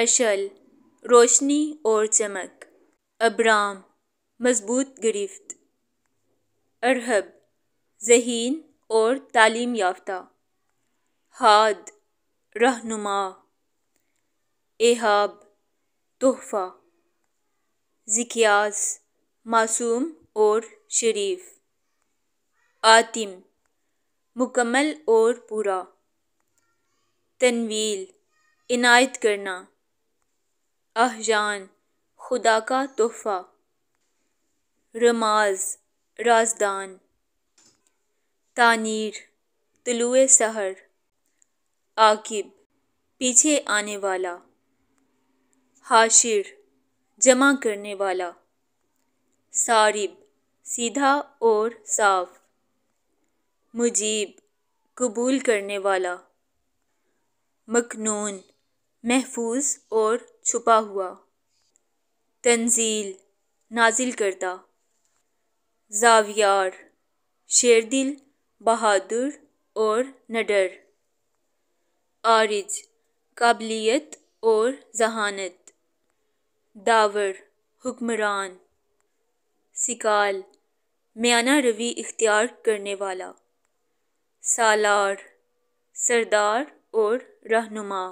اشل روشنی اور چمک ابرام مضبوط گرفت ارہب ذہین اور تعلیم یافتہ ہاد رہنما احاب تحفہ ذکیاز معصوم اور شریف عاطم مکمل اور پورا تنویل عنایت کرنا احجان خدا کا تحفہ رماز رازدان تانیر طلوع سحر عاقب پیچھے آنے والا حاشر جمع کرنے والا صارب سیدھا اور صاف مجیب قبول کرنے والا مکنون محفوظ اور چھپا ہوا تنزیل نازل کردہ زاویار شیر دل بہادر اور نڈر عارج قابلیت اور ذہانت داور حکمران سکال میانہ روی اختیار کرنے والا سالار سردار اور رہنما